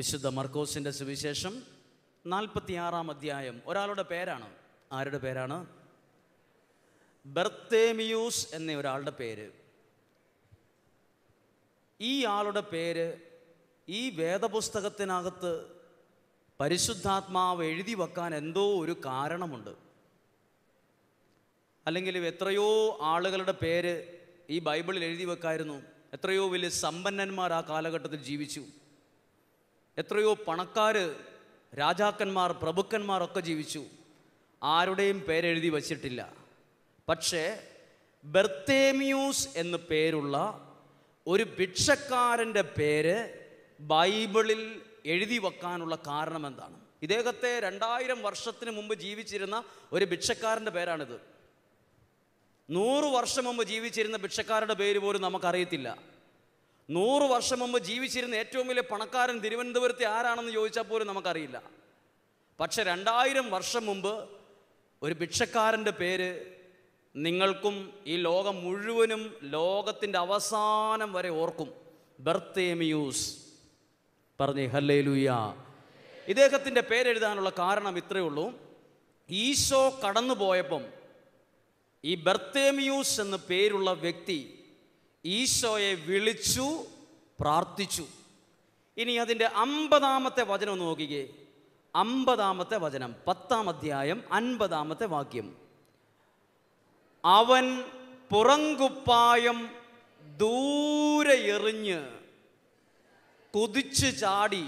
വിശുദ്ധ മർക്കോസിൻ്റെ സുവിശേഷം നാൽപ്പത്തിയാറാം അധ്യായം ഒരാളുടെ പേരാണ് ആരുടെ പേരാണ് ബർത്തേമിയൂസ് എന്ന ഒരാളുടെ പേര് ഈ ആളുടെ പേര് ഈ വേദപുസ്തകത്തിനകത്ത് പരിശുദ്ധാത്മാവ് എഴുതി വെക്കാൻ എന്തോ ഒരു കാരണമുണ്ട് അല്ലെങ്കിൽ എത്രയോ ആളുകളുടെ പേര് ഈ ബൈബിളിൽ എഴുതി വെക്കായിരുന്നു എത്രയോ വലിയ സമ്പന്നന്മാർ ആ കാലഘട്ടത്തിൽ ജീവിച്ചു എത്രയോ പണക്കാർ രാജാക്കന്മാർ പ്രഭുക്കന്മാരൊക്കെ ജീവിച്ചു ആരുടെയും പേരെഴുതി വച്ചിട്ടില്ല പക്ഷേ ബർത്തേമിയൂസ് എന്ന് പേരുള്ള ഒരു ഭിക്ഷക്കാരൻ്റെ പേര് ബൈബിളിൽ എഴുതി വെക്കാനുള്ള കാരണം എന്താണ് ഇദ്ദേഹത്തെ രണ്ടായിരം വർഷത്തിന് മുമ്പ് ജീവിച്ചിരുന്ന ഒരു ഭിക്ഷക്കാരൻ്റെ പേരാണിത് നൂറ് വർഷം മുമ്പ് ജീവിച്ചിരുന്ന ഭിക്ഷക്കാരുടെ പേര് പോലും നമുക്കറിയത്തില്ല നൂറ് വർഷം മുമ്പ് ജീവിച്ചിരുന്ന ഏറ്റവും വലിയ പണക്കാരൻ തിരുവനന്തപുരത്തെ ആരാണെന്ന് ചോദിച്ചാൽ പോലും നമുക്കറിയില്ല പക്ഷെ രണ്ടായിരം വർഷം മുമ്പ് ഒരു ഭിക്ഷക്കാരൻ്റെ പേര് നിങ്ങൾക്കും ഈ ലോകം മുഴുവനും ലോകത്തിൻ്റെ അവസാനം വരെ ഓർക്കും ബർത്തേമിയൂസ് പറഞ്ഞേ ഹല്ലേ ലൂയ ഇദ്ദേഹത്തിൻ്റെ പേരെഴുതാനുള്ള കാരണം ഇത്രയേ ഉള്ളൂ ഈശോ കടന്നു പോയപ്പം ഈ ബർത്തേമിയൂസ് എന്ന പേരുള്ള വ്യക്തി ഈശോയെ വിളിച്ചു പ്രാർത്ഥിച്ചു ഇനി അതിൻ്റെ അമ്പതാമത്തെ വചനം നോക്കിക്കേ അമ്പതാമത്തെ വചനം പത്താം അധ്യായം അൻപതാമത്തെ വാക്യം അവൻ പുറങ്കുപ്പായം ദൂരെ എറിഞ്ഞ് കുതിച്ചു ചാടി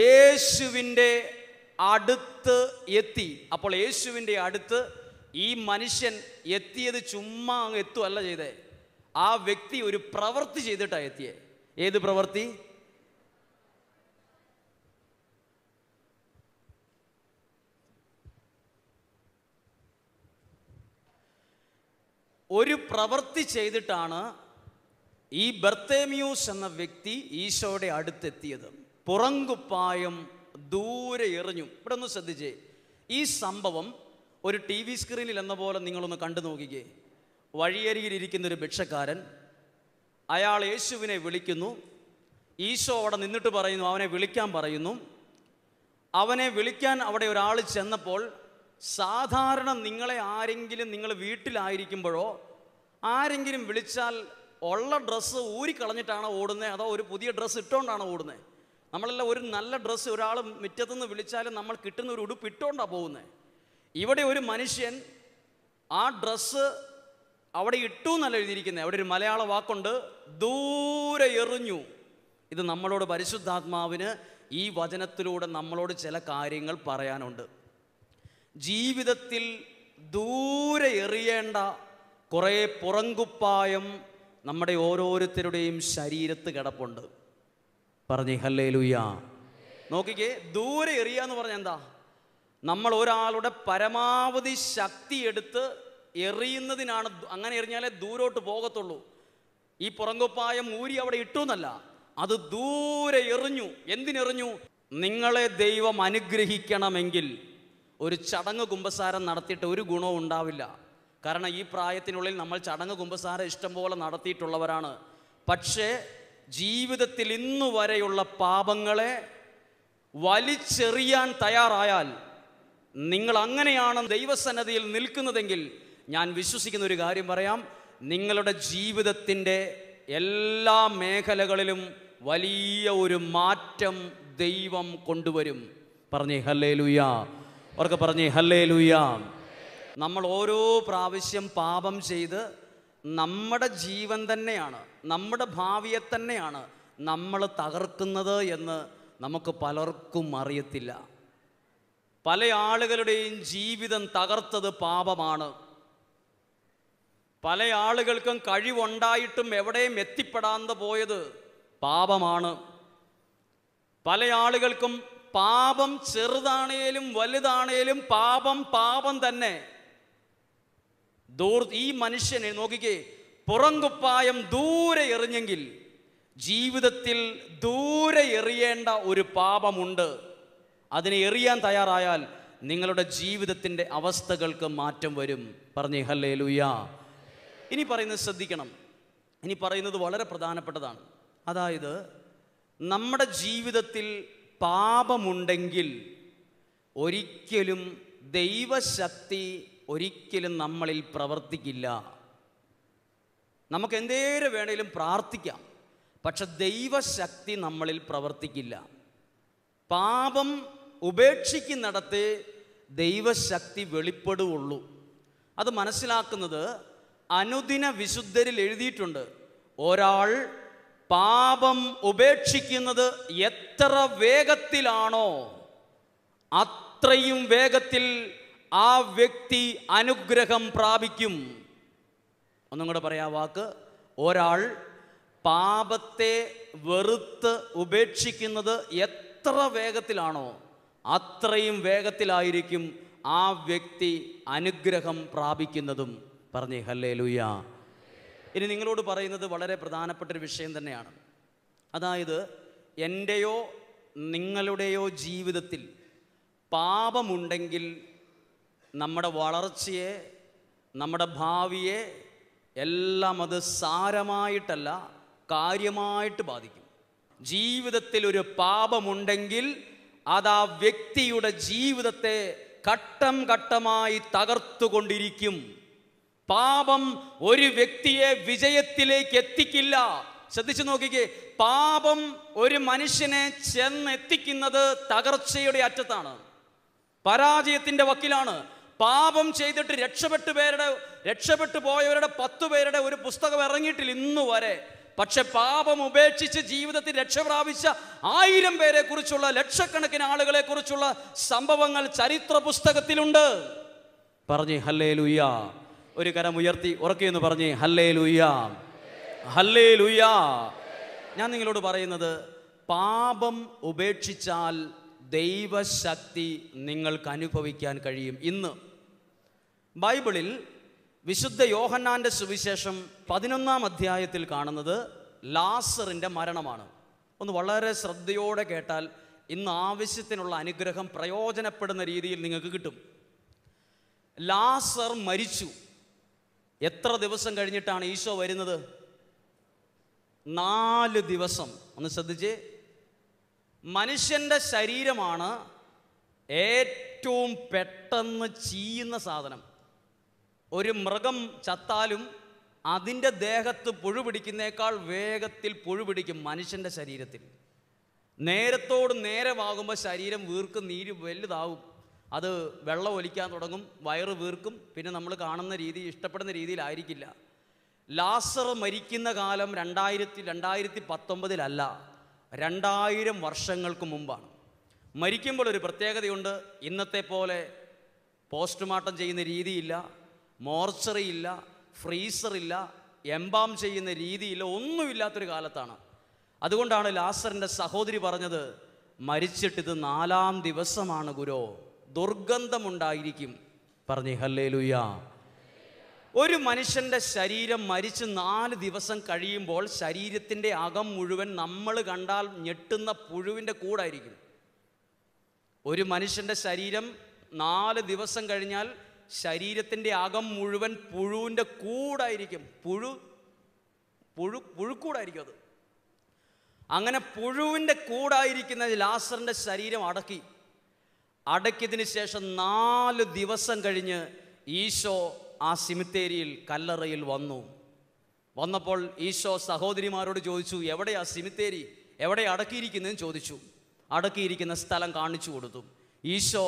യേശുവിൻ്റെ അടുത്ത് എത്തി അപ്പോൾ യേശുവിൻ്റെ അടുത്ത് ഈ മനുഷ്യൻ എത്തിയത് ചുമ്മാ എത്തുമല്ല ചെയ്തേ ആ വ്യക്തി ഒരു പ്രവൃത്തി ചെയ്തിട്ടാണ് എത്തിയെ ഏത് പ്രവൃത്തി ഒരു പ്രവൃത്തി ചെയ്തിട്ടാണ് ഈ ബർത്തേമ്യൂസ് എന്ന വ്യക്തി ഈശോയുടെ അടുത്തെത്തിയത് പുറങ്കുപ്പായം ദൂരെ എറിഞ്ഞു ഇവിടെ ഒന്ന് ശ്രദ്ധിച്ചേ ഈ സംഭവം ഒരു ടി വി സ്ക്രീനിൽ എന്ന പോലെ നിങ്ങളൊന്ന് കണ്ടു നോക്കിക്കേ വഴിയരികിലിരിക്കുന്ന ഒരു ഭിക്ഷക്കാരൻ അയാൾ യേശുവിനെ വിളിക്കുന്നു ഈശോ അവിടെ നിന്നിട്ട് പറയുന്നു അവനെ വിളിക്കാൻ പറയുന്നു അവനെ വിളിക്കാൻ അവിടെ ഒരാൾ ചെന്നപ്പോൾ സാധാരണ നിങ്ങളെ ആരെങ്കിലും നിങ്ങൾ വീട്ടിലായിരിക്കുമ്പോഴോ ആരെങ്കിലും വിളിച്ചാൽ ഉള്ള ഡ്രസ്സ് ഊരിക്കളഞ്ഞിട്ടാണോ ഓടുന്നത് അതോ ഒരു പുതിയ ഡ്രസ്സ് ഇട്ടുകൊണ്ടാണ് ഓടുന്നത് നമ്മളെല്ലാം ഒരു നല്ല ഡ്രസ്സ് ഒരാൾ മുറ്റത്തുനിന്ന് വിളിച്ചാലും നമ്മൾ കിട്ടുന്ന ഒരു ഉടുപ്പ് ഇട്ടുകൊണ്ടാണ് പോകുന്നത് ഇവിടെ ഒരു മനുഷ്യൻ ആ ഡ്രസ്സ് അവിടെ ഇട്ടു എന്നല്ല എഴുതിയിരിക്കുന്നത് അവിടെ ഒരു മലയാള വാക്കുണ്ട് ദൂരെ എറിഞ്ഞു ഇത് നമ്മളോട് പരിശുദ്ധാത്മാവിന് ഈ വചനത്തിലൂടെ നമ്മളോട് ചില കാര്യങ്ങൾ പറയാനുണ്ട് ജീവിതത്തിൽ ദൂരെ എറിയേണ്ട കുറേ പുറങ്കുപ്പായം നമ്മുടെ ഓരോരുത്തരുടെയും ശരീരത്ത് കിടപ്പുണ്ട് പറഞ്ഞേ ഹല്ലേ ലുയാ നോക്കിക്കേ ദൂരെ എറിയാന്ന് എന്ന് എന്താ നമ്മൾ ഒരാളുടെ പരമാവധി ശക്തി എടുത്ത് എറിയുന്നതിനാണ് അങ്ങനെ എറിഞ്ഞാലേ ദൂരോട്ട് പോകത്തുള്ളൂ ഈ പുറങ്കുപ്പായം ഊരി അവിടെ ഇട്ടു എന്നല്ല അത് ദൂരെ എറിഞ്ഞു എന്തിനെറിഞ്ഞു നിങ്ങളെ ദൈവം അനുഗ്രഹിക്കണമെങ്കിൽ ഒരു ചടങ്ങ് കുമ്പസാരം നടത്തിയിട്ട് ഒരു ഗുണവും ഉണ്ടാവില്ല കാരണം ഈ പ്രായത്തിനുള്ളിൽ നമ്മൾ ചടങ്ങ് കുമ്പസാരം ഇഷ്ടംപോലെ നടത്തിയിട്ടുള്ളവരാണ് പക്ഷേ ജീവിതത്തിൽ ഇന്നു വരെയുള്ള പാപങ്ങളെ വലിച്ചെറിയാൻ തയ്യാറായാൽ നിങ്ങൾ അങ്ങനെയാണ് ദൈവസന്നതിയിൽ നിൽക്കുന്നതെങ്കിൽ ഞാൻ വിശ്വസിക്കുന്ന ഒരു കാര്യം പറയാം നിങ്ങളുടെ ജീവിതത്തിൻ്റെ എല്ലാ മേഖലകളിലും വലിയ ഒരു മാറ്റം ദൈവം കൊണ്ടുവരും പറഞ്ഞേ ഹല്ലേ ലുയാ അവർക്ക് പറഞ്ഞേ ഹല്ലേ ലുയാ നമ്മൾ ഓരോ പ്രാവശ്യം പാപം ചെയ്ത് നമ്മുടെ ജീവൻ തന്നെയാണ് നമ്മുടെ ഭാവിയെ തന്നെയാണ് നമ്മൾ തകർക്കുന്നത് എന്ന് നമുക്ക് പലർക്കും അറിയത്തില്ല പല ആളുകളുടെയും ജീവിതം തകർത്തത് പാപമാണ് പല ആളുകൾക്കും കഴിവുണ്ടായിട്ടും എവിടെയും എത്തിപ്പെടാന്ന് പോയത് പാപമാണ് പല ആളുകൾക്കും പാപം ചെറുതാണേലും വലുതാണേലും പാപം പാപം തന്നെ ദൂർ ഈ മനുഷ്യനെ നോക്കിക്കേ പുറങ്കുപ്പായം ദൂരെ എറിഞ്ഞെങ്കിൽ ജീവിതത്തിൽ ദൂരെ എറിയേണ്ട ഒരു പാപമുണ്ട് അതിനെ എറിയാൻ തയ്യാറായാൽ നിങ്ങളുടെ ജീവിതത്തിൻ്റെ അവസ്ഥകൾക്ക് മാറ്റം വരും പറഞ്ഞേ ഹല്ലേ ലുയാ ഇനി പറയുന്നത് ശ്രദ്ധിക്കണം ഇനി പറയുന്നത് വളരെ പ്രധാനപ്പെട്ടതാണ് അതായത് നമ്മുടെ ജീവിതത്തിൽ പാപമുണ്ടെങ്കിൽ ഒരിക്കലും ദൈവശക്തി ഒരിക്കലും നമ്മളിൽ പ്രവർത്തിക്കില്ല നമുക്ക് എന്തേരം വേണേലും പ്രാർത്ഥിക്കാം പക്ഷെ ദൈവശക്തി നമ്മളിൽ പ്രവർത്തിക്കില്ല പാപം ഉപേക്ഷിക്കുന്നിടത്ത് ദൈവശക്തി വെളിപ്പെടുകയുള്ളൂ അത് മനസ്സിലാക്കുന്നത് അനുദിന വിശുദ്ധരിൽ എഴുതിയിട്ടുണ്ട് ഒരാൾ പാപം ഉപേക്ഷിക്കുന്നത് എത്ര വേഗത്തിലാണോ അത്രയും വേഗത്തിൽ ആ വ്യക്തി അനുഗ്രഹം പ്രാപിക്കും ഒന്നും കൂടെ പറയാ വാക്ക് ഒരാൾ പാപത്തെ വെറുത്ത് ഉപേക്ഷിക്കുന്നത് എത്ര വേഗത്തിലാണോ അത്രയും വേഗത്തിലായിരിക്കും ആ വ്യക്തി അനുഗ്രഹം പ്രാപിക്കുന്നതും പറഞ്ഞേ ഹല്ലേ ലൂയ ഇനി നിങ്ങളോട് പറയുന്നത് വളരെ പ്രധാനപ്പെട്ടൊരു വിഷയം തന്നെയാണ് അതായത് എൻ്റെയോ നിങ്ങളുടെയോ ജീവിതത്തിൽ പാപമുണ്ടെങ്കിൽ നമ്മുടെ വളർച്ചയെ നമ്മുടെ ഭാവിയെ എല്ലാം അത് സാരമായിട്ടല്ല കാര്യമായിട്ട് ബാധിക്കും ജീവിതത്തിൽ ഒരു പാപമുണ്ടെങ്കിൽ അത് ആ വ്യക്തിയുടെ ജീവിതത്തെ ഘട്ടം ഘട്ടമായി തകർത്തുകൊണ്ടിരിക്കും പാപം ഒരു വ്യക്തിയെ വിജയത്തിലേക്ക് എത്തിക്കില്ല ശ്രദ്ധിച്ചു നോക്കിക്കേ പാപം ഒരു മനുഷ്യനെ ചെന്നെത്തിക്കുന്നത് തകർച്ചയുടെ അറ്റത്താണ് പരാജയത്തിൻ്റെ വക്കിലാണ് പാപം ചെയ്തിട്ട് രക്ഷപ്പെട്ടു പേരുടെ രക്ഷപ്പെട്ടു പോയവരുടെ പത്തു പേരുടെ ഒരു പുസ്തകം ഇറങ്ങിയിട്ടില്ല ഇന്നു വരെ പക്ഷെ പാപം ഉപേക്ഷിച്ച് ജീവിതത്തിൽ രക്ഷ പ്രാപിച്ച ആയിരം പേരെ കുറിച്ചുള്ള ലക്ഷക്കണക്കിന് ആളുകളെ കുറിച്ചുള്ള സംഭവങ്ങൾ ചരിത്ര പുസ്തകത്തിലുണ്ട് പറഞ്ഞേ ഹല്ലേ ലുയ്യ ഒരു കരം ഉയർത്തി ഉറക്കിയെന്ന് പറഞ്ഞ് ഹല്ലേ ലുയാ ഹല്ലേ ലുയാ ഞാൻ നിങ്ങളോട് പറയുന്നത് പാപം ഉപേക്ഷിച്ചാൽ ദൈവശക്തി നിങ്ങൾക്ക് അനുഭവിക്കാൻ കഴിയും ഇന്ന് ബൈബിളിൽ വിശുദ്ധ യോഹന്നാന്റെ സുവിശേഷം പതിനൊന്നാം അധ്യായത്തിൽ കാണുന്നത് ലാസറിൻ്റെ മരണമാണ് ഒന്ന് വളരെ ശ്രദ്ധയോടെ കേട്ടാൽ ഇന്ന് ആവശ്യത്തിനുള്ള അനുഗ്രഹം പ്രയോജനപ്പെടുന്ന രീതിയിൽ നിങ്ങൾക്ക് കിട്ടും ലാസർ മരിച്ചു എത്ര ദിവസം കഴിഞ്ഞിട്ടാണ് ഈശോ വരുന്നത് നാല് ദിവസം ഒന്ന് ശ്രദ്ധിച്ച് മനുഷ്യൻ്റെ ശരീരമാണ് ഏറ്റവും പെട്ടെന്ന് ചീയുന്ന സാധനം ഒരു മൃഗം ചത്താലും അതിൻ്റെ ദേഹത്ത് പുഴു പിടിക്കുന്നേക്കാൾ വേഗത്തിൽ പുഴു പിടിക്കും മനുഷ്യൻ്റെ ശരീരത്തിൽ നേരത്തോട് നേരമാകുമ്പോൾ ശരീരം വീർക്കും നീര് വലുതാവും അത് വെള്ളം ഒലിക്കാൻ തുടങ്ങും വയറ് വീർക്കും പിന്നെ നമ്മൾ കാണുന്ന രീതി ഇഷ്ടപ്പെടുന്ന രീതിയിലായിരിക്കില്ല ലാസർ മരിക്കുന്ന കാലം രണ്ടായിരത്തി രണ്ടായിരത്തി പത്തൊമ്പതിലല്ല രണ്ടായിരം വർഷങ്ങൾക്ക് മുമ്പാണ് മരിക്കുമ്പോൾ ഒരു പ്രത്യേകതയുണ്ട് ഇന്നത്തെ പോലെ പോസ്റ്റ്മോർട്ടം ചെയ്യുന്ന രീതിയില്ല മോർച്ചറിയില്ല ഫ്രീസറില്ല എംബാം ചെയ്യുന്ന രീതിയില്ല ഒന്നുമില്ലാത്തൊരു കാലത്താണ് അതുകൊണ്ടാണ് ലാസറിൻ്റെ സഹോദരി പറഞ്ഞത് മരിച്ചിട്ടിത് നാലാം ദിവസമാണ് ഗുരോ ദുർഗന്ധമുണ്ടായിരിക്കും പറഞ്ഞേ ഹല്ലേ ലുയാ ഒരു മനുഷ്യൻ്റെ ശരീരം മരിച്ച് നാല് ദിവസം കഴിയുമ്പോൾ ശരീരത്തിൻ്റെ അകം മുഴുവൻ നമ്മൾ കണ്ടാൽ ഞെട്ടുന്ന പുഴുവിൻ്റെ കൂടായിരിക്കും ഒരു മനുഷ്യൻ്റെ ശരീരം നാല് ദിവസം കഴിഞ്ഞാൽ ശരീരത്തിൻ്റെ അകം മുഴുവൻ പുഴുവിൻ്റെ കൂടായിരിക്കും പുഴു പുഴു പുഴുക്കൂടായിരിക്കും അത് അങ്ങനെ പുഴുവിൻ്റെ കൂടായിരിക്കുന്ന ലാസറിൻ്റെ ശരീരം അടക്കി അടക്കിയതിന് ശേഷം നാല് ദിവസം കഴിഞ്ഞ് ഈശോ ആ സിമിത്തേരിയിൽ കല്ലറയിൽ വന്നു വന്നപ്പോൾ ഈശോ സഹോദരിമാരോട് ചോദിച്ചു എവിടെയാ സിമിത്തേരി എവിടെ അടക്കിയിരിക്കുന്നതെന്ന് ചോദിച്ചു അടക്കിയിരിക്കുന്ന സ്ഥലം കാണിച്ചു കൊടുത്തു ഈശോ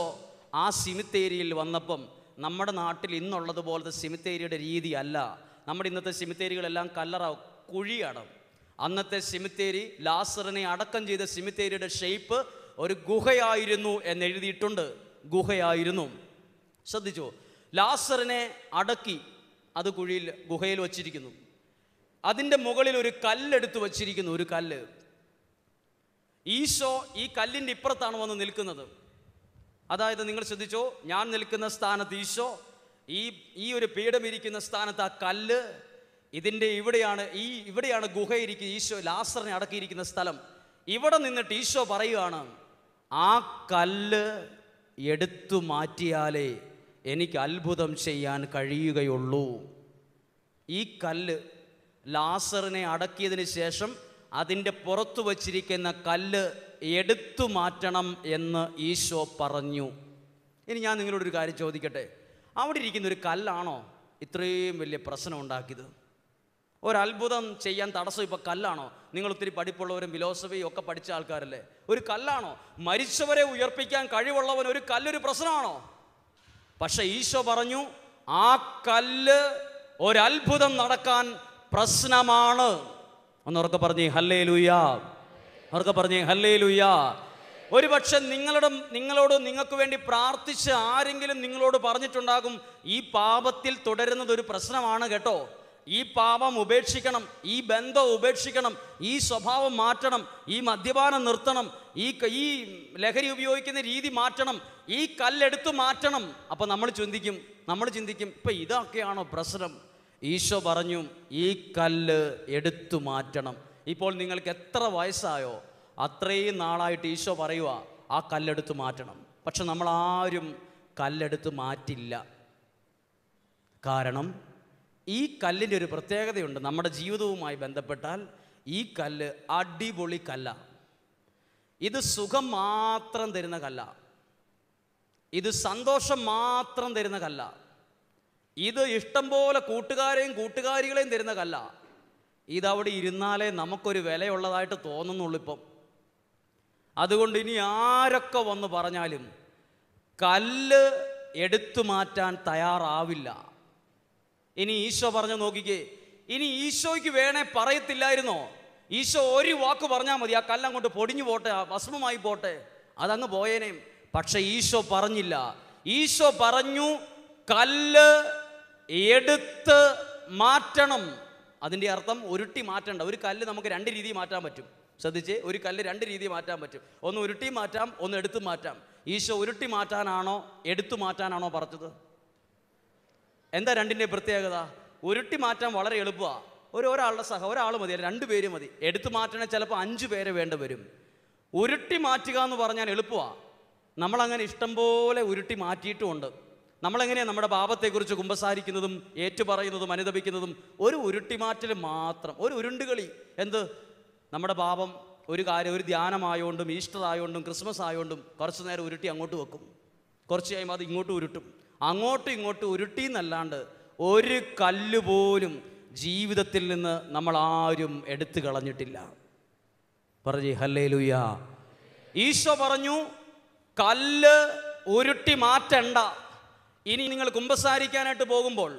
ആ സിമിത്തേരിയിൽ വന്നപ്പം നമ്മുടെ നാട്ടിൽ ഇന്നുള്ളതുപോലത്തെ സിമിത്തേരിയുടെ രീതി അല്ല നമ്മുടെ ഇന്നത്തെ സിമിത്തേരികളെല്ലാം കല്ലറ കുഴിയാണ് അന്നത്തെ സിമിത്തേരി ലാസറിനെ അടക്കം ചെയ്ത സിമിത്തേരിയുടെ ഷേപ്പ് ഒരു ഗുഹയായിരുന്നു എന്നെഴുതിയിട്ടുണ്ട് ഗുഹയായിരുന്നു ശ്രദ്ധിച്ചു ലാസറിനെ അടക്കി അത് കുഴിയിൽ ഗുഹയിൽ വച്ചിരിക്കുന്നു അതിൻ്റെ മുകളിൽ ഒരു കല്ലെടുത്ത് വച്ചിരിക്കുന്നു ഒരു കല്ല് ഈശോ ഈ കല്ലിൻ്റെ ഇപ്പുറത്താണ് വന്ന് നിൽക്കുന്നത് അതായത് നിങ്ങൾ ശ്രദ്ധിച്ചോ ഞാൻ നിൽക്കുന്ന സ്ഥാനത്ത് ഈശോ ഈ ഈ ഒരു പീഠമിരിക്കുന്ന സ്ഥാനത്ത് ആ കല്ല് ഇതിൻ്റെ ഇവിടെയാണ് ഈ ഇവിടെയാണ് ഗുഹയിരിക്കുന്ന ഈശോ ലാസറിനെ അടക്കിയിരിക്കുന്ന സ്ഥലം ഇവിടെ നിന്നിട്ട് ഈശോ പറയുകയാണ് ആ കല്ല് എടുത്തു മാറ്റിയാലേ എനിക്ക് അത്ഭുതം ചെയ്യാൻ കഴിയുകയുള്ളൂ ഈ കല്ല് ലാസറിനെ അടക്കിയതിന് ശേഷം അതിൻ്റെ പുറത്തു വച്ചിരിക്കുന്ന കല്ല് എടുത്തു മാറ്റണം എന്ന് ഈശോ പറഞ്ഞു ഇനി ഞാൻ നിങ്ങളോടൊരു കാര്യം ചോദിക്കട്ടെ അവിടെ ഇരിക്കുന്ന ഒരു കല്ലാണോ ഇത്രയും വലിയ പ്രശ്നം ഉണ്ടാക്കിയത് ഒരത്ഭുതം ചെയ്യാൻ തടസ്സം ഇപ്പോൾ കല്ലാണോ നിങ്ങൾ ഒത്തിരി പഠിപ്പുള്ളവരും ഫിലോസഫി ഒക്കെ പഠിച്ച ആൾക്കാരല്ലേ ഒരു കല്ലാണോ മരിച്ചവരെ ഉയർപ്പിക്കാൻ കഴിവുള്ളവൻ ഒരു കല്ലൊരു പ്രശ്നമാണോ പക്ഷെ ഈശോ പറഞ്ഞു ആ കല്ല് ഒരത്ഭുതം നടക്കാൻ പ്രശ്നമാണ് ഒന്നുറക്കെ പറഞ്ഞേ ഹല്ലേ ലുയാ ഉറക്കെ പറഞ്ഞേ ഹല്ലേ ലുയാ പക്ഷെ നിങ്ങളുടെ നിങ്ങളോട് നിങ്ങൾക്ക് വേണ്ടി പ്രാർത്ഥിച്ച് ആരെങ്കിലും നിങ്ങളോട് പറഞ്ഞിട്ടുണ്ടാകും ഈ പാപത്തിൽ തുടരുന്നത് ഒരു പ്രശ്നമാണ് കേട്ടോ ഈ പാപം ഉപേക്ഷിക്കണം ഈ ബന്ധം ഉപേക്ഷിക്കണം ഈ സ്വഭാവം മാറ്റണം ഈ മദ്യപാനം നിർത്തണം ഈ ഈ ലഹരി ഉപയോഗിക്കുന്ന രീതി മാറ്റണം ഈ കല്ലെടുത്ത് മാറ്റണം അപ്പോൾ നമ്മൾ ചിന്തിക്കും നമ്മൾ ചിന്തിക്കും ഇപ്പം ഇതൊക്കെയാണോ പ്രശ്നം ഈശോ പറഞ്ഞു ഈ കല്ല് എടുത്തു മാറ്റണം ഇപ്പോൾ നിങ്ങൾക്ക് എത്ര വയസ്സായോ അത്രയും നാളായിട്ട് ഈശോ പറയുക ആ കല്ലെടുത്ത് മാറ്റണം പക്ഷെ നമ്മളാരും കല്ലെടുത്ത് മാറ്റില്ല കാരണം ഈ കല്ലിൻ്റെ ഒരു പ്രത്യേകതയുണ്ട് നമ്മുടെ ജീവിതവുമായി ബന്ധപ്പെട്ടാൽ ഈ കല്ല് അടിപൊളി കല്ല ഇത് സുഖം മാത്രം തരുന്ന കല്ല ഇത് സന്തോഷം മാത്രം തരുന്ന കല്ല ഇത് ഇഷ്ടം പോലെ കൂട്ടുകാരെയും കൂട്ടുകാരികളെയും തരുന്ന കല്ല ഇതവിടെ ഇരുന്നാലേ നമുക്കൊരു വിലയുള്ളതായിട്ട് തോന്നുന്നുള്ളൂ ഇപ്പം അതുകൊണ്ട് ഇനി ആരൊക്കെ വന്ന് പറഞ്ഞാലും കല്ല് എടുത്തു മാറ്റാൻ തയ്യാറാവില്ല ഇനി ഈശോ പറഞ്ഞു നോക്കിക്കേ ഇനി ഈശോയ്ക്ക് വേണേ പറയത്തില്ലായിരുന്നോ ഈശോ ഒരു വാക്ക് പറഞ്ഞാൽ മതി ആ കല്ലം കൊണ്ട് പൊടിഞ്ഞു പോട്ടെ ഭസ്മമായി പോട്ടെ അതങ്ങ് പോയേനേം പക്ഷെ ഈശോ പറഞ്ഞില്ല ഈശോ പറഞ്ഞു കല്ല് എടുത്ത് മാറ്റണം അതിൻ്റെ അർത്ഥം ഉരുട്ടി മാറ്റണ്ട ഒരു കല്ല് നമുക്ക് രണ്ട് രീതി മാറ്റാൻ പറ്റും ശ്രദ്ധിച്ച് ഒരു കല്ല് രണ്ട് രീതി മാറ്റാൻ പറ്റും ഒന്ന് ഉരുട്ടി മാറ്റാം ഒന്ന് എടുത്തു മാറ്റാം ഈശോ ഉരുട്ടി മാറ്റാനാണോ എടുത്തു മാറ്റാനാണോ പറഞ്ഞത് എന്താ രണ്ടിൻ്റെ പ്രത്യേകത ഉരുട്ടി മാറ്റാൻ വളരെ എളുപ്പമാണ് ഒരു ഒരാളുടെ സഹ ഒരാൾ മതി രണ്ട് പേര് മതി എടുത്തു മാറ്റണേ ചിലപ്പോൾ അഞ്ച് പേരെ വേണ്ട വരും ഉരുട്ടി മാറ്റുക എന്ന് പറഞ്ഞാൽ എളുപ്പമാണ് നമ്മളങ്ങനെ ഇഷ്ടം പോലെ ഉരുട്ടി മാറ്റിയിട്ടുമുണ്ട് നമ്മളെങ്ങനെയാണ് നമ്മുടെ പാപത്തെക്കുറിച്ച് കുമ്പസാരിക്കുന്നതും ഏറ്റുപറയുന്നതും അനുദപിക്കുന്നതും ഒരു ഉരുട്ടി മാറ്റൽ മാത്രം ഒരു ഉരുണ്ടുകളി എന്ത് നമ്മുടെ പാപം ഒരു കാര്യം ഒരു ധ്യാനമായോണ്ടും ഈസ്റ്റർ ആയോണ്ടും ക്രിസ്മസ് ആയോണ്ടും കുറച്ച് നേരം ഉരുട്ടി അങ്ങോട്ട് വെക്കും കുറച്ച് കഴിയുമ്പോൾ അത് ഇങ്ങോട്ട് ഉരുട്ടും അങ്ങോട്ടും ഇങ്ങോട്ടും ഉരുട്ടി എന്നല്ലാണ്ട് ഒരു കല്ല് പോലും ജീവിതത്തിൽ നിന്ന് നമ്മൾ ആരും എടുത്തു കളഞ്ഞിട്ടില്ല പറഞ്ഞു ഹല്ലേ ലുയ്യ ഈശോ പറഞ്ഞു കല്ല് ഉരുട്ടി മാറ്റണ്ട ഇനി നിങ്ങൾ കുമ്പസാരിക്കാനായിട്ട് പോകുമ്പോൾ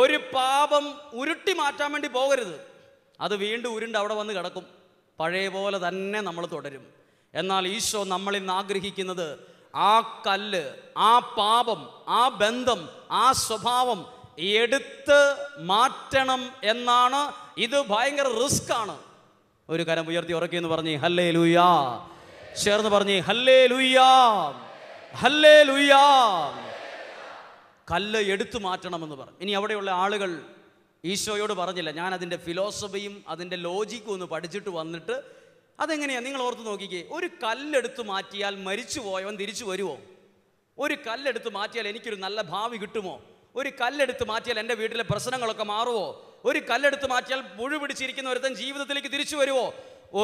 ഒരു പാപം ഉരുട്ടി മാറ്റാൻ വേണ്ടി പോകരുത് അത് വീണ്ടും ഉരുണ്ട് അവിടെ വന്ന് കിടക്കും പഴയ പോലെ തന്നെ നമ്മൾ തുടരും എന്നാൽ ഈശോ നമ്മളിൽ നിന്ന് ആഗ്രഹിക്കുന്നത് ആ കല്ല് ആ പാപം ആ ബന്ധം ആ സ്വഭാവം എടുത്ത് മാറ്റണം എന്നാണ് ഇത് ഭയങ്കര റിസ്ക് ആണ് ഒരു കരം ഉയർത്തി ഉറക്കിയെന്ന് പറഞ്ഞു ഹല്ലേ ലുയാ ചേർന്ന് പറഞ്ഞു ഹല്ലേ ലുയാ ഹല്ലേ ലുയാ കല്ല് എടുത്തു മാറ്റണമെന്ന് പറഞ്ഞു ഇനി അവിടെയുള്ള ആളുകൾ ഈശോയോട് പറഞ്ഞില്ല ഞാൻ അതിൻ്റെ ഫിലോസഫിയും അതിൻ്റെ ലോജിക്കും ഒന്ന് പഠിച്ചിട്ട് വന്നിട്ട് അതെങ്ങനെയാണ് നിങ്ങൾ ഓർത്ത് നോക്കിക്കേ ഒരു കല്ലെടുത്ത് മാറ്റിയാൽ മരിച്ചു പോയവൻ തിരിച്ചു വരുമോ ഒരു കല്ലെടുത്ത് മാറ്റിയാൽ എനിക്കൊരു നല്ല ഭാവി കിട്ടുമോ ഒരു കല്ലെടുത്ത് മാറ്റിയാൽ എൻ്റെ വീട്ടിലെ പ്രശ്നങ്ങളൊക്കെ മാറുമോ ഒരു കല്ലെടുത്ത് മാറ്റിയാൽ പുഴു പിടിച്ചിരിക്കുന്ന ഒരുത്തൻ ജീവിതത്തിലേക്ക് തിരിച്ചു വരുമോ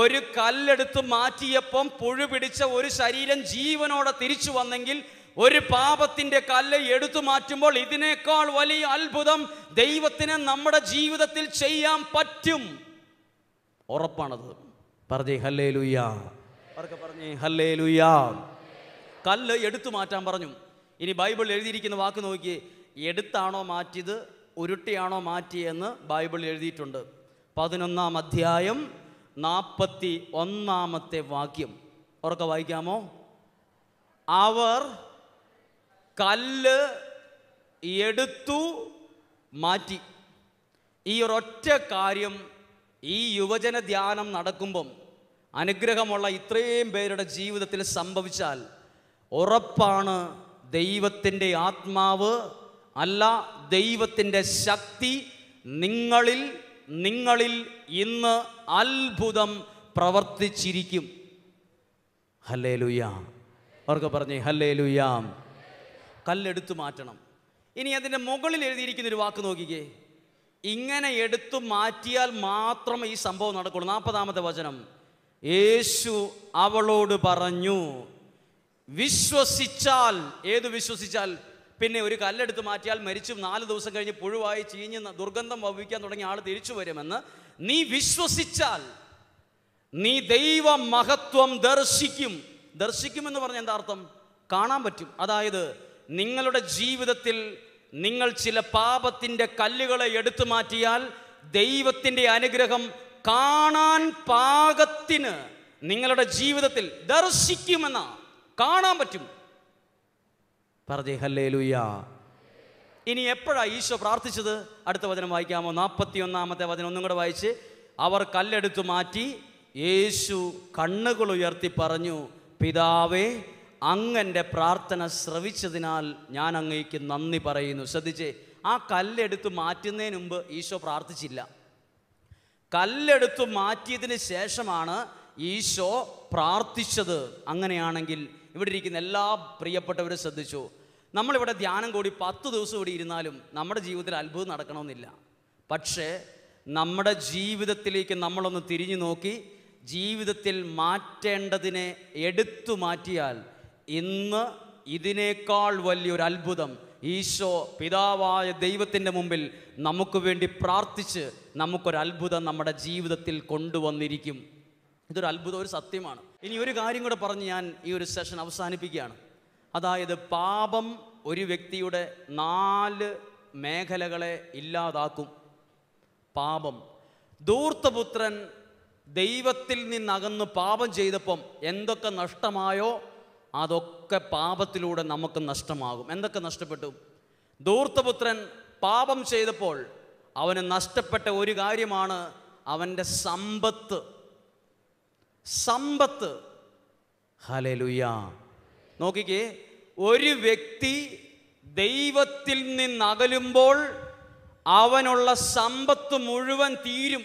ഒരു കല്ലെടുത്ത് മാറ്റിയപ്പം പുഴു പിടിച്ച ഒരു ശരീരം ജീവനോടെ തിരിച്ചു വന്നെങ്കിൽ ഒരു പാപത്തിന്റെ കല്ല് എടുത്തു മാറ്റുമ്പോൾ ഇതിനേക്കാൾ വലിയ അത്ഭുതം ദൈവത്തിന് നമ്മുടെ ജീവിതത്തിൽ ചെയ്യാൻ പറ്റും ഉറപ്പാണത് പറഞ്ഞേ ഹല്ലേ ലുയാ പറഞ്ഞേ ഹല്ലേ ലുയാ കല്ല് എടുത്തു മാറ്റാൻ പറഞ്ഞു ഇനി ബൈബിൾ എഴുതിയിരിക്കുന്ന വാക്ക് നോക്കി എടുത്താണോ മാറ്റിയത് ഉരുട്ടിയാണോ മാറ്റിയെന്ന് ബൈബിൾ എഴുതിയിട്ടുണ്ട് പതിനൊന്നാം അധ്യായം നാൽപ്പത്തി ഒന്നാമത്തെ വാക്യം ഉറക്കെ വായിക്കാമോ അവർ കല്ല് എടുത്തു മാറ്റി ഈ ഒരൊറ്റ കാര്യം ഈ യുവജന ധ്യാനം നടക്കുമ്പം അനുഗ്രഹമുള്ള ഇത്രയും പേരുടെ ജീവിതത്തിൽ സംഭവിച്ചാൽ ഉറപ്പാണ് ദൈവത്തിൻ്റെ ആത്മാവ് അല്ല ദൈവത്തിൻ്റെ ശക്തി നിങ്ങളിൽ നിങ്ങളിൽ ഇന്ന് അത്ഭുതം പ്രവർത്തിച്ചിരിക്കും ഹല്ലേ ലുയാം അവർക്ക് പറഞ്ഞേ ഹല്ലേ ലുയാം കല്ലെടുത്തു മാറ്റണം ഇനി അതിൻ്റെ മുകളിൽ എഴുതിയിരിക്കുന്ന ഒരു വാക്ക് നോക്കിക്കേ ഇങ്ങനെ എടുത്തു മാറ്റിയാൽ മാത്രമേ ഈ സംഭവം നടക്കുള്ളൂ നാൽപ്പതാമത്തെ വചനം യേശു അവളോട് പറഞ്ഞു വിശ്വസിച്ചാൽ ഏത് വിശ്വസിച്ചാൽ പിന്നെ ഒരു കല്ലെടുത്ത് മാറ്റിയാൽ മരിച്ചു നാല് ദിവസം കഴിഞ്ഞ് പുഴുവായി ചീഞ്ഞ് ദുർഗന്ധം വവിക്കാൻ തുടങ്ങിയ ആൾ തിരിച്ചു വരുമെന്ന് നീ വിശ്വസിച്ചാൽ നീ ദൈവ മഹത്വം ദർശിക്കും ദർശിക്കുമെന്ന് പറഞ്ഞ എന്താ അർത്ഥം കാണാൻ പറ്റും അതായത് നിങ്ങളുടെ ജീവിതത്തിൽ നിങ്ങൾ ചില പാപത്തിൻ്റെ കല്ലുകളെ എടുത്തു മാറ്റിയാൽ ദൈവത്തിൻ്റെ അനുഗ്രഹം കാണാൻ പാകത്തിന് നിങ്ങളുടെ ജീവിതത്തിൽ ദർശിക്കുമെന്ന കാണാൻ പറ്റും പറഞ്ഞേ ഹല്ലേ ലുയ്യ ഇനി എപ്പോഴാണ് ഈശോ പ്രാർത്ഥിച്ചത് അടുത്ത വചനം വായിക്കാമോ നാൽപ്പത്തി ഒന്നാമത്തെ വചനം ഒന്നും കൂടെ വായിച്ച് അവർ കല്ലെടുത്തു മാറ്റി യേശു കണ്ണുകൾ ഉയർത്തി പറഞ്ഞു പിതാവേ അങ്ങൻ്റെ പ്രാർത്ഥന ശ്രവിച്ചതിനാൽ ഞാൻ അങ്ങേക്ക് നന്ദി പറയുന്നു ശ്രദ്ധിച്ചേ ആ കല്ലെടുത്ത് മാറ്റുന്നതിന് മുമ്പ് ഈശോ പ്രാർത്ഥിച്ചില്ല കല്ലെടുത്തു മാറ്റിയതിന് ശേഷമാണ് ഈശോ പ്രാർത്ഥിച്ചത് അങ്ങനെയാണെങ്കിൽ ഇവിടെ ഇരിക്കുന്ന എല്ലാ പ്രിയപ്പെട്ടവരും ശ്രദ്ധിച്ചു നമ്മളിവിടെ ധ്യാനം കൂടി പത്ത് ദിവസം ഇവിടെ ഇരുന്നാലും നമ്മുടെ ജീവിതത്തിൽ അത്ഭുതം നടക്കണമെന്നില്ല പക്ഷേ നമ്മുടെ ജീവിതത്തിലേക്ക് നമ്മളൊന്ന് തിരിഞ്ഞു നോക്കി ജീവിതത്തിൽ മാറ്റേണ്ടതിനെ എടുത്തു മാറ്റിയാൽ ഇന്ന് ഇതിനേക്കാൾ വലിയൊരു അത്ഭുതം ഈശോ പിതാവായ ദൈവത്തിൻ്റെ മുമ്പിൽ നമുക്ക് വേണ്ടി പ്രാർത്ഥിച്ച് നമുക്കൊരു അത്ഭുതം നമ്മുടെ ജീവിതത്തിൽ കൊണ്ടുവന്നിരിക്കും ഇതൊരു അത്ഭുത ഒരു സത്യമാണ് ഇനി ഒരു കാര്യം കൂടെ പറഞ്ഞ് ഞാൻ ഈ ഒരു സെഷൻ അവസാനിപ്പിക്കുകയാണ് അതായത് പാപം ഒരു വ്യക്തിയുടെ നാല് മേഖലകളെ ഇല്ലാതാക്കും പാപം ദൂർത്തപുത്രൻ ദൈവത്തിൽ നിന്നകന്ന് പാപം ചെയ്തപ്പം എന്തൊക്കെ നഷ്ടമായോ അതൊക്കെ പാപത്തിലൂടെ നമുക്ക് നഷ്ടമാകും എന്തൊക്കെ നഷ്ടപ്പെട്ടു ദൂർത്തപുത്രൻ പാപം ചെയ്തപ്പോൾ അവന് നഷ്ടപ്പെട്ട ഒരു കാര്യമാണ് അവൻ്റെ സമ്പത്ത് സമ്പത്ത് ഹലലുയ നോക്കിക്കേ ഒരു വ്യക്തി ദൈവത്തിൽ നിന്നകലുമ്പോൾ അവനുള്ള സമ്പത്ത് മുഴുവൻ തീരും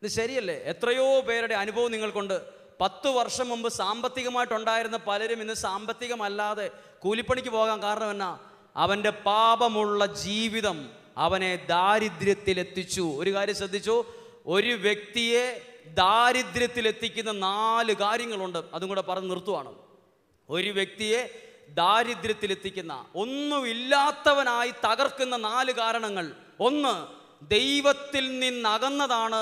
ഇത് ശരിയല്ലേ എത്രയോ പേരുടെ അനുഭവം നിങ്ങൾക്കുണ്ട് പത്ത് വർഷം മുമ്പ് സാമ്പത്തികമായിട്ടുണ്ടായിരുന്ന പലരും ഇന്ന് സാമ്പത്തികമല്ലാതെ കൂലിപ്പണിക്ക് പോകാൻ കാരണം എന്നാ അവൻ്റെ പാപമുള്ള ജീവിതം അവനെ ദാരിദ്ര്യത്തിലെത്തിച്ചു ഒരു കാര്യം ശ്രദ്ധിച്ചു ഒരു വ്യക്തിയെ ദാരിദ്ര്യത്തിലെത്തിക്കുന്ന നാല് കാര്യങ്ങളുണ്ട് അതും കൂടെ പറഞ്ഞ് നിർത്തുവാണ് ഒരു വ്യക്തിയെ ദാരിദ്ര്യത്തിലെത്തിക്കുന്ന ഒന്നുമില്ലാത്തവനായി തകർക്കുന്ന നാല് കാരണങ്ങൾ ഒന്ന് ദൈവത്തിൽ നിന്നകന്നതാണ്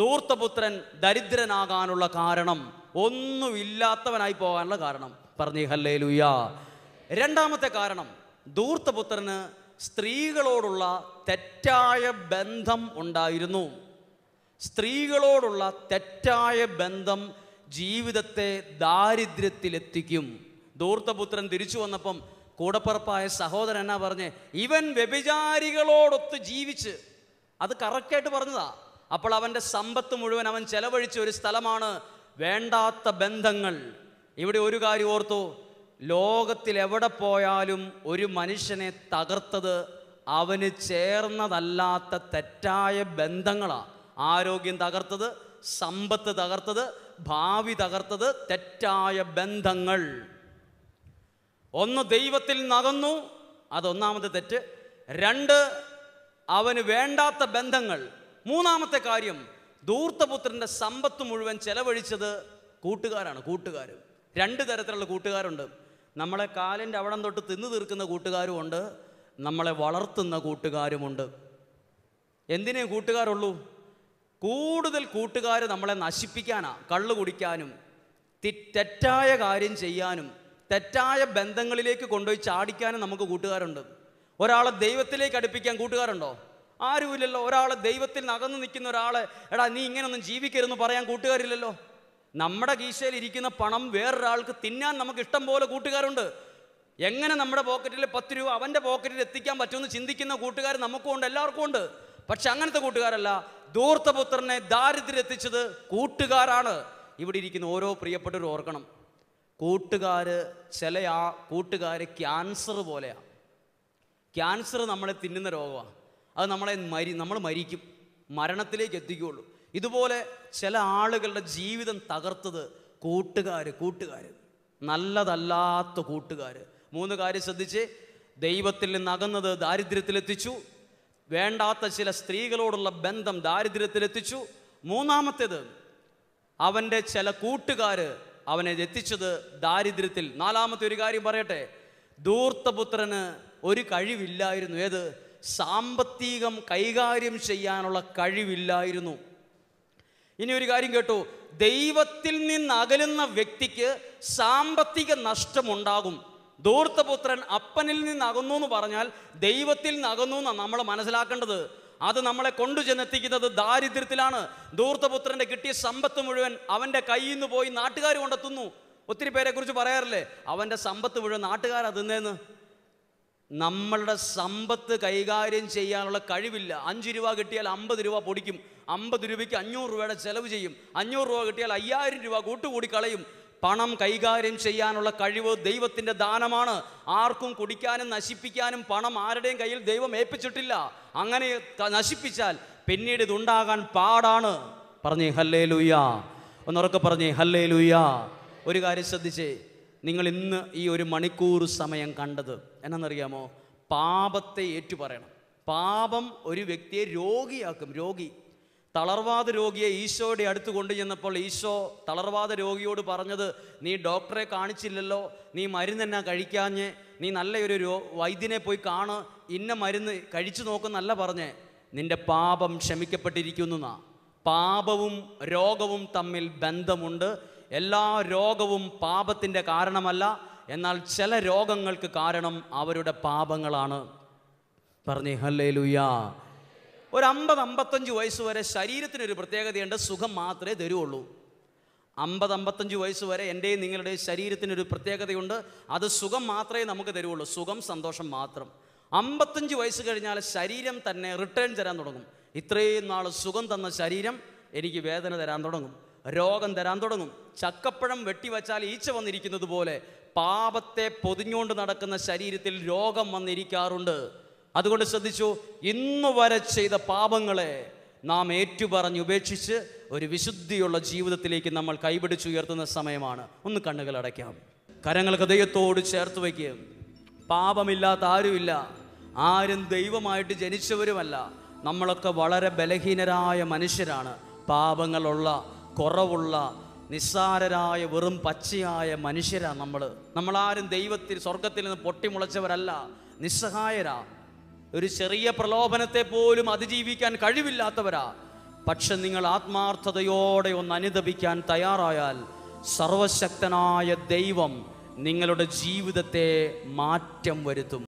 ദൂർത്തപുത്രൻ ദരിദ്രനാകാനുള്ള കാരണം ഒന്നുമില്ലാത്തവനായി പോകാനുള്ള കാരണം പറഞ്ഞു ഹല്ലേ ലുയാ രണ്ടാമത്തെ കാരണം ദൂർത്തപുത്രന് സ്ത്രീകളോടുള്ള തെറ്റായ ബന്ധം ഉണ്ടായിരുന്നു സ്ത്രീകളോടുള്ള തെറ്റായ ബന്ധം ജീവിതത്തെ ദാരിദ്ര്യത്തിലെത്തിക്കും ദൂർത്തപുത്രൻ തിരിച്ചു വന്നപ്പം കൂടപ്പുറപ്പായ സഹോദരൻ എന്നാ പറഞ്ഞേ ഇവൻ വ്യഭിചാരികളോടൊത്ത് ജീവിച്ച് അത് കറക്റ്റായിട്ട് പറഞ്ഞതാണ് അപ്പോൾ അവൻ്റെ സമ്പത്ത് മുഴുവൻ അവൻ ചെലവഴിച്ച ഒരു സ്ഥലമാണ് വേണ്ടാത്ത ബന്ധങ്ങൾ ഇവിടെ ഒരു കാര്യം ഓർത്തു ലോകത്തിൽ എവിടെ പോയാലും ഒരു മനുഷ്യനെ തകർത്തത് അവന് ചേർന്നതല്ലാത്ത തെറ്റായ ബന്ധങ്ങളാണ് ആരോഗ്യം തകർത്തത് സമ്പത്ത് തകർത്തത് ഭാവി തകർത്തത് തെറ്റായ ബന്ധങ്ങൾ ഒന്ന് ദൈവത്തിൽ നകന്നു അതൊന്നാമത്തെ തെറ്റ് രണ്ട് അവന് വേണ്ടാത്ത ബന്ധങ്ങൾ മൂന്നാമത്തെ കാര്യം ദൂർത്തപുത്രൻ്റെ സമ്പത്ത് മുഴുവൻ ചെലവഴിച്ചത് കൂട്ടുകാരാണ് കൂട്ടുകാർ രണ്ട് തരത്തിലുള്ള കൂട്ടുകാരുണ്ട് നമ്മളെ കാലിൻ്റെ അവിടം തൊട്ട് തിന്നു തീർക്കുന്ന കൂട്ടുകാരുമുണ്ട് നമ്മളെ വളർത്തുന്ന കൂട്ടുകാരുമുണ്ട് എന്തിനേ കൂട്ടുകാരുള്ളൂ കൂടുതൽ കൂട്ടുകാർ നമ്മളെ നശിപ്പിക്കാനാണ് കള്ളു കുടിക്കാനും തെറ്റായ കാര്യം ചെയ്യാനും തെറ്റായ ബന്ധങ്ങളിലേക്ക് കൊണ്ടുപോയി ചാടിക്കാനും നമുക്ക് കൂട്ടുകാരുണ്ട് ഒരാളെ ദൈവത്തിലേക്ക് അടുപ്പിക്കാൻ കൂട്ടുകാരുണ്ടോ ആരുമില്ലല്ലോ ഒരാൾ ദൈവത്തിൽ നകന്നു നിൽക്കുന്ന ഒരാൾ എടാ നീ ഇങ്ങനൊന്നും ജീവിക്കരുതെന്ന് പറയാൻ കൂട്ടുകാരില്ലല്ലോ നമ്മുടെ കീശയിൽ ഇരിക്കുന്ന പണം വേറൊരാൾക്ക് തിന്നാൻ നമുക്ക് ഇഷ്ടം പോലെ കൂട്ടുകാരുണ്ട് എങ്ങനെ നമ്മുടെ പോക്കറ്റിൽ പത്ത് രൂപ അവൻ്റെ പോക്കറ്റിൽ എത്തിക്കാൻ പറ്റുമെന്ന് ചിന്തിക്കുന്ന കൂട്ടുകാർ നമുക്കും ഉണ്ട് എല്ലാവർക്കും ഉണ്ട് പക്ഷെ അങ്ങനത്തെ കൂട്ടുകാരല്ല ദൂർത്തപുത്രനെ ദാരിദ്ര്യം എത്തിച്ചത് കൂട്ടുകാരാണ് ഇവിടെ ഇരിക്കുന്ന ഓരോ പ്രിയപ്പെട്ടവർ ഓർക്കണം കൂട്ടുകാർ ചില ആ കൂട്ടുകാർ ക്യാൻസർ പോലെയാണ് ക്യാൻസർ നമ്മളെ തിന്നുന്ന രോഗമാണ് അത് നമ്മളെ മരി നമ്മൾ മരിക്കും മരണത്തിലേക്ക് എത്തിക്കുകയുള്ളൂ ഇതുപോലെ ചില ആളുകളുടെ ജീവിതം തകർത്തത് കൂട്ടുകാർ കൂട്ടുകാർ നല്ലതല്ലാത്ത കൂട്ടുകാർ മൂന്ന് കാര്യം ശ്രദ്ധിച്ച് ദൈവത്തിൽ നിന്ന് അകന്നത് ദാരിദ്ര്യത്തിലെത്തിച്ചു വേണ്ടാത്ത ചില സ്ത്രീകളോടുള്ള ബന്ധം ദാരിദ്ര്യത്തിലെത്തിച്ചു മൂന്നാമത്തേത് അവൻ്റെ ചില കൂട്ടുകാർ അവനെ എത്തിച്ചത് ദാരിദ്ര്യത്തിൽ നാലാമത്തെ ഒരു കാര്യം പറയട്ടെ ദൂർത്തപുത്രന് ഒരു കഴിവില്ലായിരുന്നു ഏത് സാമ്പത്തികം കൈകാര്യം ചെയ്യാനുള്ള കഴിവില്ലായിരുന്നു ഇനി ഒരു കാര്യം കേട്ടോ ദൈവത്തിൽ നിന്ന് അകലുന്ന വ്യക്തിക്ക് സാമ്പത്തിക നഷ്ടമുണ്ടാകും ദൂർത്തപുത്രൻ അപ്പനിൽ നിന്ന് അകന്നു എന്ന് പറഞ്ഞാൽ ദൈവത്തിൽ നിന്ന് അകന്നു എന്നാണ് നമ്മൾ മനസ്സിലാക്കേണ്ടത് അത് നമ്മളെ കൊണ്ടു ചെന്നെത്തിക്കുന്നത് ദാരിദ്ര്യത്തിലാണ് ദൂർത്തപുത്രൻ്റെ കിട്ടിയ സമ്പത്ത് മുഴുവൻ അവൻ്റെ കയ്യിൽ നിന്ന് പോയി നാട്ടുകാർ കൊണ്ടെത്തുന്നു ഒത്തിരി പേരെക്കുറിച്ച് പറയാറില്ലേ അവൻ്റെ സമ്പത്ത് മുഴുവൻ നാട്ടുകാരാ തിന്നേന്ന് നമ്മളുടെ സമ്പത്ത് കൈകാര്യം ചെയ്യാനുള്ള കഴിവില്ല അഞ്ച് രൂപ കിട്ടിയാൽ അമ്പത് രൂപ പൊടിക്കും അമ്പത് രൂപയ്ക്ക് അഞ്ഞൂറ് രൂപയുടെ ചെലവ് ചെയ്യും അഞ്ഞൂറ് രൂപ കിട്ടിയാൽ അയ്യായിരം രൂപ കൂട്ടുകൂടി കളയും പണം കൈകാര്യം ചെയ്യാനുള്ള കഴിവ് ദൈവത്തിൻ്റെ ദാനമാണ് ആർക്കും കുടിക്കാനും നശിപ്പിക്കാനും പണം ആരുടെയും കയ്യിൽ ദൈവം ഏൽപ്പിച്ചിട്ടില്ല അങ്ങനെ നശിപ്പിച്ചാൽ പിന്നീട് ഇതുണ്ടാകാൻ പാടാണ് പറഞ്ഞേ ഹല്ലേ ലൂയ ഒന്നുറക്കെ പറഞ്ഞേ ഹല്ലേ ലൂയ ഒരു കാര്യം ശ്രദ്ധിച്ചേ നിങ്ങൾ ഇന്ന് ഈ ഒരു മണിക്കൂർ സമയം കണ്ടത് എന്നാണെന്നറിയാമോ പാപത്തെ ഏറ്റുപറയണം പാപം ഒരു വ്യക്തിയെ രോഗിയാക്കും രോഗി തളർവാദ രോഗിയെ ഈശോയുടെ അടുത്ത് കൊണ്ടു ചെന്നപ്പോൾ ഈശോ തളർവാദ രോഗിയോട് പറഞ്ഞത് നീ ഡോക്ടറെ കാണിച്ചില്ലല്ലോ നീ മരുന്നെന്നാ കഴിക്കാഞ്ഞ് നീ നല്ലൊരു വൈദ്യനെ പോയി കാണ് ഇന്ന മരുന്ന് കഴിച്ചു നോക്കുന്നല്ല പറഞ്ഞേ നിന്റെ പാപം ക്ഷമിക്കപ്പെട്ടിരിക്കുന്നു പാപവും രോഗവും തമ്മിൽ ബന്ധമുണ്ട് എല്ലാ രോഗവും പാപത്തിൻ്റെ കാരണമല്ല എന്നാൽ ചില രോഗങ്ങൾക്ക് കാരണം അവരുടെ പാപങ്ങളാണ് പറഞ്ഞു ഹല്ലേ ലുയാ ഒരു അമ്പത് അമ്പത്തഞ്ച് വയസ്സ് വരെ ശരീരത്തിനൊരു പ്രത്യേകതയുണ്ട് സുഖം മാത്രമേ തരുള്ളൂ അമ്പത് അമ്പത്തഞ്ച് വയസ്സ് വരെ എൻ്റെയും നിങ്ങളുടെയും ശരീരത്തിനൊരു പ്രത്യേകതയുണ്ട് അത് സുഖം മാത്രമേ നമുക്ക് തരുള്ളൂ സുഖം സന്തോഷം മാത്രം അമ്പത്തഞ്ച് വയസ്സ് കഴിഞ്ഞാൽ ശരീരം തന്നെ റിട്ടേൺ തരാൻ തുടങ്ങും ഇത്രയും നാൾ സുഖം തന്ന ശരീരം എനിക്ക് വേദന തരാൻ തുടങ്ങും രോഗം തരാൻ തുടങ്ങും ചക്കപ്പഴം വെട്ടിവച്ചാൽ ഈച്ച വന്നിരിക്കുന്നത് പോലെ പാപത്തെ പൊതിഞ്ഞുകൊണ്ട് നടക്കുന്ന ശരീരത്തിൽ രോഗം വന്നിരിക്കാറുണ്ട് അതുകൊണ്ട് ശ്രദ്ധിച്ചു ഇന്ന് വരെ ചെയ്ത പാപങ്ങളെ നാം ഏറ്റുപറഞ്ഞ് ഉപേക്ഷിച്ച് ഒരു വിശുദ്ധിയുള്ള ജീവിതത്തിലേക്ക് നമ്മൾ കൈപിടിച്ചുയർത്തുന്ന സമയമാണ് ഒന്ന് കണ്ണുകൾ അടയ്ക്കാം കരങ്ങൾ ഹൃദയത്തോട് ചേർത്ത് വയ്ക്കുകയും പാപമില്ലാത്ത ആരുമില്ല ആരും ദൈവമായിട്ട് ജനിച്ചവരുമല്ല നമ്മളൊക്കെ വളരെ ബലഹീനരായ മനുഷ്യരാണ് പാപങ്ങളുള്ള കുറവുള്ള നിസ്സാരരായ വെറും പച്ചയായ മനുഷ്യരാ നമ്മൾ നമ്മളാരും ദൈവത്തിൽ സ്വർഗത്തിൽ നിന്ന് പൊട്ടിമുളച്ചവരല്ല നിസ്സഹായരാ ഒരു ചെറിയ പ്രലോഭനത്തെ പോലും അതിജീവിക്കാൻ കഴിവില്ലാത്തവരാ പക്ഷെ നിങ്ങൾ ആത്മാർത്ഥതയോടെ ഒന്ന് അനുദപിക്കാൻ തയ്യാറായാൽ സർവശക്തനായ ദൈവം നിങ്ങളുടെ ജീവിതത്തെ മാറ്റം വരുത്തും